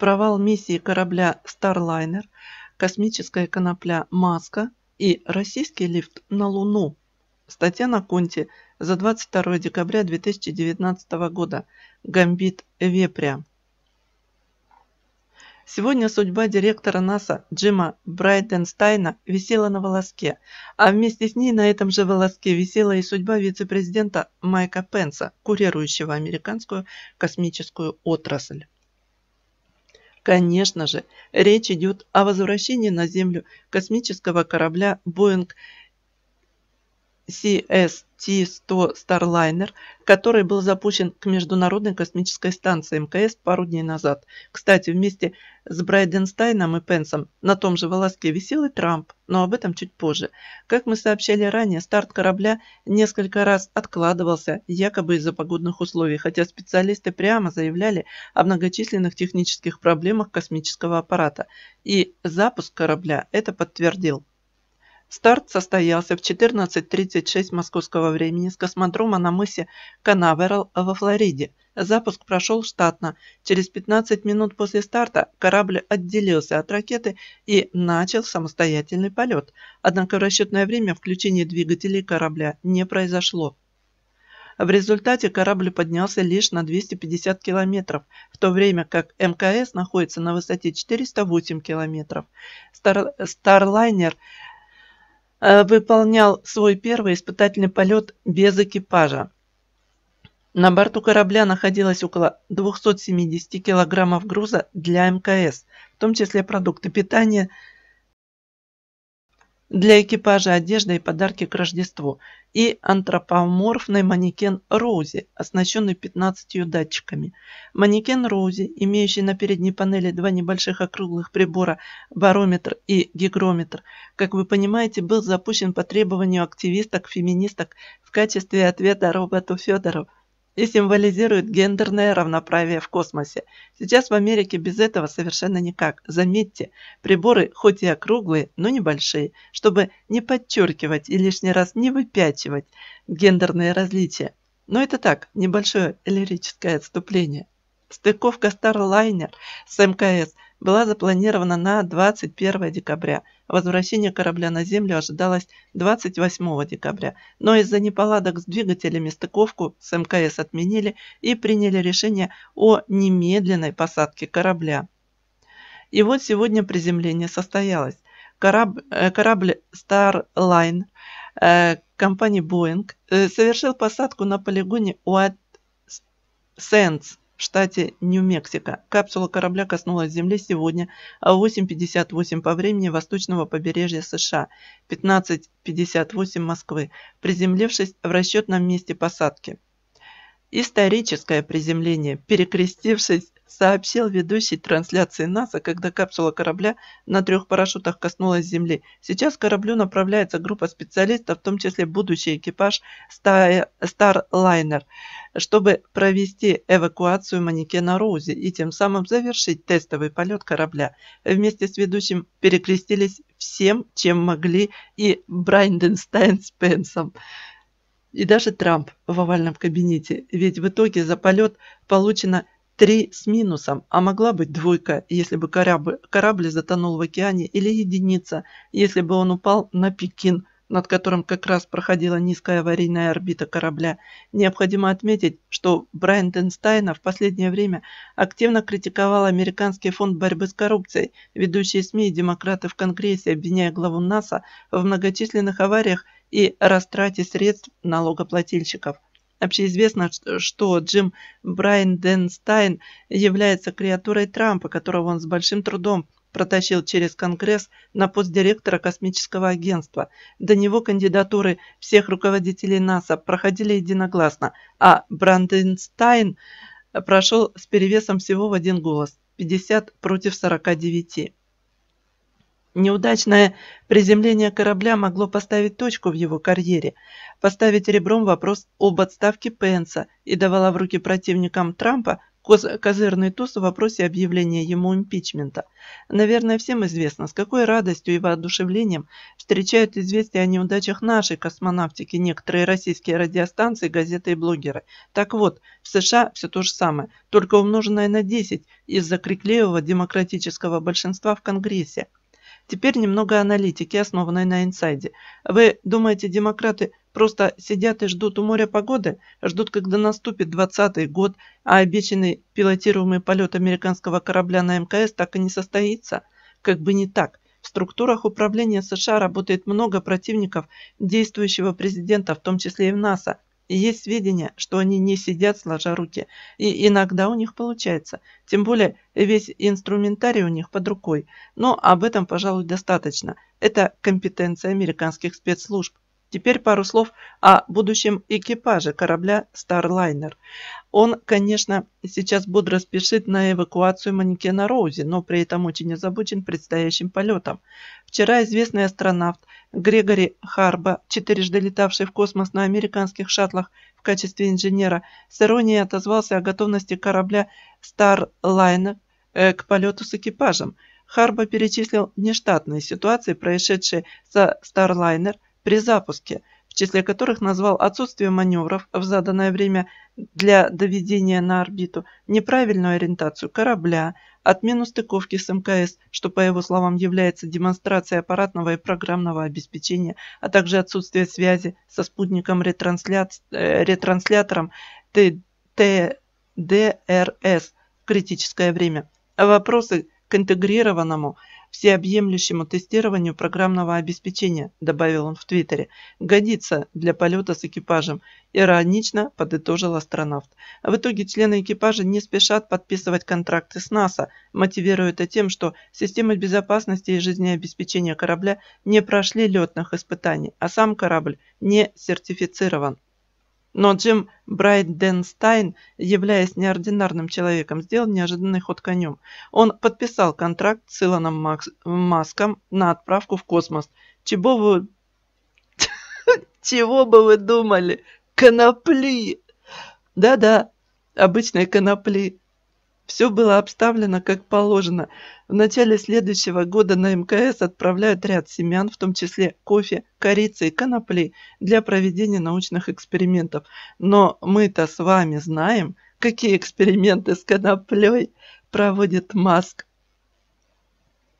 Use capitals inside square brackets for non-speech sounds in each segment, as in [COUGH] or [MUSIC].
провал миссии корабля Starliner, космическая конопля «Маска» и российский лифт на Луну. Статья на Конте за 22 декабря 2019 года. Гамбит Вепря. Сегодня судьба директора НАСА Джима Брайденстайна висела на волоске, а вместе с ней на этом же волоске висела и судьба вице-президента Майка Пенса, курирующего американскую космическую отрасль. Конечно же, речь идет о возвращении на Землю космического корабля «Боинг CST-100 Starliner, который был запущен к Международной космической станции МКС пару дней назад. Кстати, вместе с Брайденстайном и Пенсом на том же волоске висел и Трамп, но об этом чуть позже. Как мы сообщали ранее, старт корабля несколько раз откладывался, якобы из-за погодных условий, хотя специалисты прямо заявляли о многочисленных технических проблемах космического аппарата. И запуск корабля это подтвердил. Старт состоялся в 14.36 московского времени с космодрома на мысе Канаверал во Флориде. Запуск прошел штатно. Через 15 минут после старта корабль отделился от ракеты и начал самостоятельный полет. Однако в расчетное время включения двигателей корабля не произошло. В результате корабль поднялся лишь на 250 километров, в то время как МКС находится на высоте 408 километров. Стар... Старлайнер – Э, выполнял свой первый испытательный полет без экипажа. На борту корабля находилось около 270 килограммов груза для МКС, в том числе продукты питания, для экипажа одежда и подарки к Рождеству, и антропоморфный манекен Рози, оснащенный 15 датчиками. Манекен Рози, имеющий на передней панели два небольших округлых прибора барометр и гигрометр, как вы понимаете, был запущен по требованию активисток-феминисток в качестве ответа роботу Федору – и символизирует гендерное равноправие в космосе. Сейчас в Америке без этого совершенно никак. Заметьте, приборы хоть и округлые, но небольшие, чтобы не подчеркивать и лишний раз не выпячивать гендерные различия. Но это так, небольшое лирическое отступление. Стыковка Starliner с МКС была запланирована на 21 декабря. Возвращение корабля на Землю ожидалось 28 декабря, но из-за неполадок с двигателями стыковку с МКС отменили и приняли решение о немедленной посадке корабля. И вот сегодня приземление состоялось. Кораб, э, корабль Starline э, компании Boeing э, совершил посадку на полигоне White Sands в штате Нью-Мексико. Капсула корабля коснулась Земли сегодня в 8.58 по времени восточного побережья США, 15.58 Москвы, приземлившись в расчетном месте посадки. Историческое приземление, перекрестившись сообщил ведущий трансляции НАСА, когда капсула корабля на трех парашютах коснулась Земли. Сейчас к кораблю направляется группа специалистов, в том числе будущий экипаж Starliner, чтобы провести эвакуацию манекена Роузи и тем самым завершить тестовый полет корабля. Вместе с ведущим перекрестились всем, чем могли, и Брайнденстайн с Пенсом. И даже Трамп в овальном кабинете, ведь в итоге за полет получено три с минусом, а могла быть двойка, если бы корабль, корабль затонул в океане, или единица, если бы он упал на Пекин, над которым как раз проходила низкая аварийная орбита корабля. Необходимо отметить, что Брайан Тенстайна в последнее время активно критиковал Американский фонд борьбы с коррупцией, ведущие СМИ и демократы в Конгрессе, обвиняя главу НАСА в многочисленных авариях и растрате средств налогоплательщиков – Общеизвестно, что Джим Брайнденстайн является креатурой Трампа, которого он с большим трудом протащил через Конгресс на пост директора космического агентства. До него кандидатуры всех руководителей НАСА проходили единогласно, а Бранденстайн прошел с перевесом всего в один голос – 50 против 49. Неудачное приземление корабля могло поставить точку в его карьере, поставить ребром вопрос об отставке Пенса и давало в руки противникам Трампа козырный туз в вопросе объявления ему импичмента. Наверное, всем известно, с какой радостью и воодушевлением встречают известия о неудачах нашей космонавтики некоторые российские радиостанции, газеты и блогеры. Так вот, в США все то же самое, только умноженное на 10 из-за крикливого демократического большинства в Конгрессе. Теперь немного аналитики, основанной на инсайде. Вы думаете, демократы просто сидят и ждут у моря погоды? Ждут, когда наступит 20 й год, а обещанный пилотируемый полет американского корабля на МКС так и не состоится? Как бы не так. В структурах управления США работает много противников действующего президента, в том числе и в НАСА есть сведения, что они не сидят сложа руки. И иногда у них получается. Тем более весь инструментарий у них под рукой. Но об этом, пожалуй, достаточно. Это компетенция американских спецслужб. Теперь пару слов о будущем экипаже корабля Starliner. Он, конечно, сейчас бодро спешит на эвакуацию манекена Роузи, но при этом очень озабочен предстоящим полетом. Вчера известный астронавт Грегори Харба, четырежды летавший в космос на американских шаттлах в качестве инженера, с иронией отозвался о готовности корабля Starliner э, к полету с экипажем. Харба перечислил нештатные ситуации, происшедшие со Starliner при запуске – в числе которых назвал отсутствие маневров в заданное время для доведения на орбиту, неправильную ориентацию корабля, отмену стыковки с МКС, что, по его словам, является демонстрацией аппаратного и программного обеспечения, а также отсутствие связи со спутником-ретранслятором э, ТДРС в критическое время. Вопросы к интегрированному всеобъемлющему тестированию программного обеспечения, добавил он в Твиттере, годится для полета с экипажем, иронично подытожил астронавт. В итоге члены экипажа не спешат подписывать контракты с НАСА, мотивируя это тем, что системы безопасности и жизнеобеспечения корабля не прошли летных испытаний, а сам корабль не сертифицирован. Но Джим Брайденстайн, являясь неординарным человеком, сделал неожиданный ход конем. Он подписал контракт с Илоном Макс... Маском на отправку в космос. Чего вы... [LAUGHS] Чего бы вы думали? Конопли! Да-да, обычные конопли. Все было обставлено как положено. В начале следующего года на МКС отправляют ряд семян, в том числе кофе, корицы и коноплей, для проведения научных экспериментов. Но мы-то с вами знаем, какие эксперименты с коноплей проводит Маск.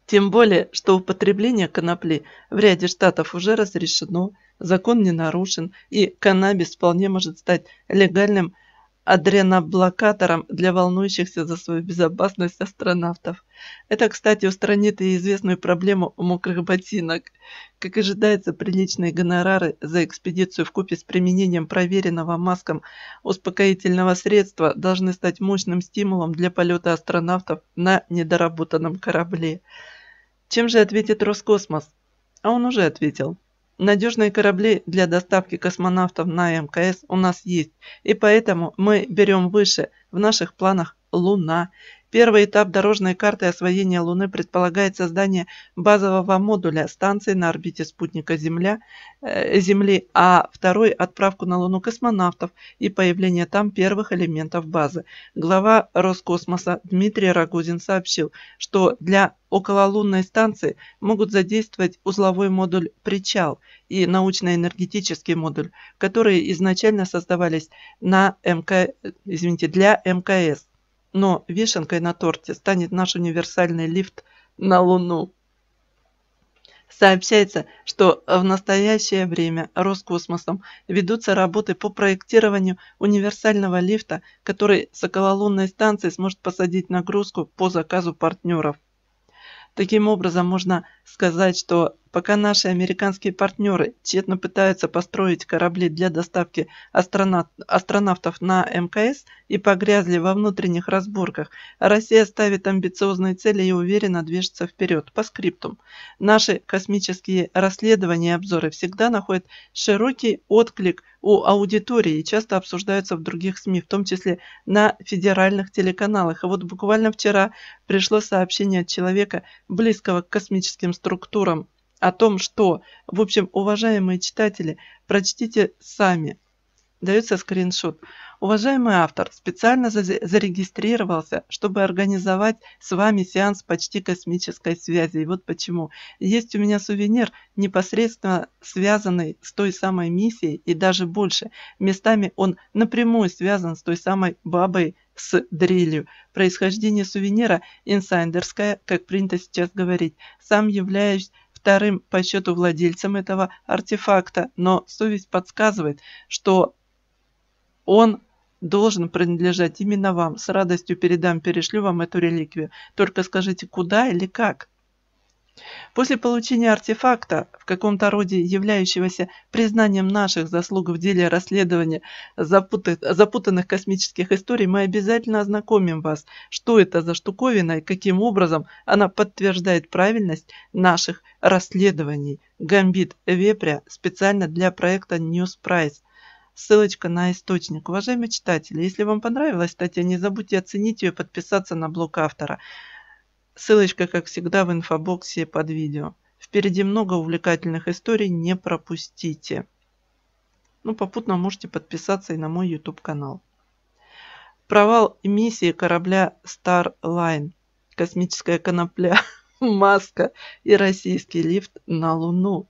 Тем более, что употребление конопли в ряде штатов уже разрешено, закон не нарушен, и каннабис вполне может стать легальным адреноблокатором для волнующихся за свою безопасность астронавтов. Это, кстати, устранит и известную проблему мокрых ботинок. Как ожидается, приличные гонорары за экспедицию в купе с применением проверенного маском успокоительного средства должны стать мощным стимулом для полета астронавтов на недоработанном корабле. Чем же ответит Роскосмос? А он уже ответил. Надежные корабли для доставки космонавтов на МКС у нас есть, и поэтому мы берем выше в наших планах Луна. Первый этап дорожной карты освоения Луны предполагает создание базового модуля станции на орбите спутника Земля, э, Земли, а второй – отправку на Луну космонавтов и появление там первых элементов базы. Глава Роскосмоса Дмитрий Рогозин сообщил, что для окололунной станции могут задействовать узловой модуль «Причал» и научно-энергетический модуль, которые изначально создавались на МК... извините, для МКС. Но вишенкой на торте станет наш универсальный лифт на Луну. Сообщается, что в настоящее время Роскосмосом ведутся работы по проектированию универсального лифта, который с окололунной станции сможет посадить нагрузку по заказу партнеров. Таким образом, можно сказать, что Пока наши американские партнеры тщетно пытаются построить корабли для доставки астронавтов на МКС и погрязли во внутренних разборках, Россия ставит амбициозные цели и уверенно движется вперед по скриптум. Наши космические расследования и обзоры всегда находят широкий отклик у аудитории и часто обсуждаются в других СМИ, в том числе на федеральных телеканалах. А вот буквально вчера пришло сообщение от человека, близкого к космическим структурам, о том, что, в общем, уважаемые читатели, прочтите сами. Дается скриншот. Уважаемый автор специально зарегистрировался, чтобы организовать с вами сеанс почти космической связи. И вот почему. Есть у меня сувенир, непосредственно связанный с той самой миссией и даже больше. Местами он напрямую связан с той самой бабой с дрелью. Происхождение сувенира инсайдерское, как принято сейчас говорить. Сам являюсь вторым по счету владельцем этого артефакта, но совесть подсказывает, что он должен принадлежать именно вам. С радостью передам, перешлю вам эту реликвию. Только скажите, куда или как. После получения артефакта, в каком-то роде являющегося признанием наших заслуг в деле расследования запутанных космических историй, мы обязательно ознакомим вас, что это за штуковина и каким образом она подтверждает правильность наших расследований. Гамбит Вепря специально для проекта News Prize. Ссылочка на источник. Уважаемые читатели, если вам понравилась статья, не забудьте оценить ее и подписаться на блог автора. Ссылочка, как всегда, в инфобоксе под видео. Впереди много увлекательных историй, не пропустите. Ну, попутно можете подписаться и на мой YouTube канал. Провал миссии корабля Starline, космическая конопля, [LAUGHS] маска и российский лифт на Луну.